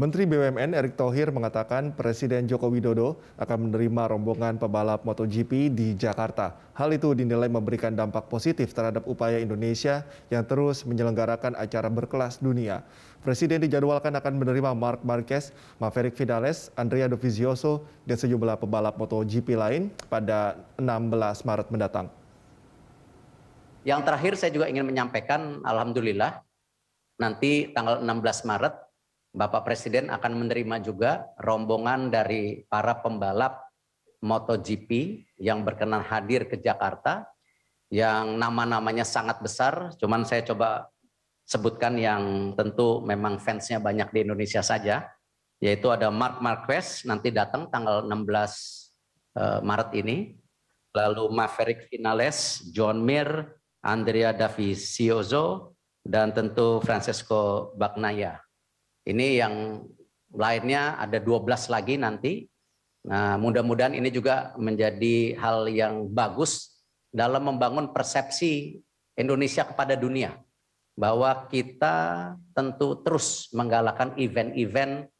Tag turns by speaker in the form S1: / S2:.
S1: Menteri BUMN Erick Thohir mengatakan Presiden Joko Widodo akan menerima rombongan pebalap MotoGP di Jakarta. Hal itu dinilai memberikan dampak positif terhadap upaya Indonesia yang terus menyelenggarakan acara berkelas dunia. Presiden dijadwalkan akan menerima Mark Marquez, Maverick Vidales, Andrea Dovizioso, dan sejumlah pebalap MotoGP lain pada 16 Maret mendatang.
S2: Yang terakhir saya juga ingin menyampaikan, Alhamdulillah, nanti tanggal 16 Maret Bapak Presiden akan menerima juga rombongan dari para pembalap MotoGP yang berkenan hadir ke Jakarta yang nama-namanya sangat besar, cuman saya coba sebutkan yang tentu memang fansnya banyak di Indonesia saja, yaitu ada Mark Marquez nanti datang tanggal 16 eh, Maret ini, lalu Maverick Vinales, John Mir, Andrea Davizioso, dan tentu Francesco Bagnaia. Ini yang lainnya ada 12 lagi nanti. Nah, mudah-mudahan ini juga menjadi hal yang bagus dalam membangun persepsi Indonesia kepada dunia bahwa kita tentu terus menggalakkan event-event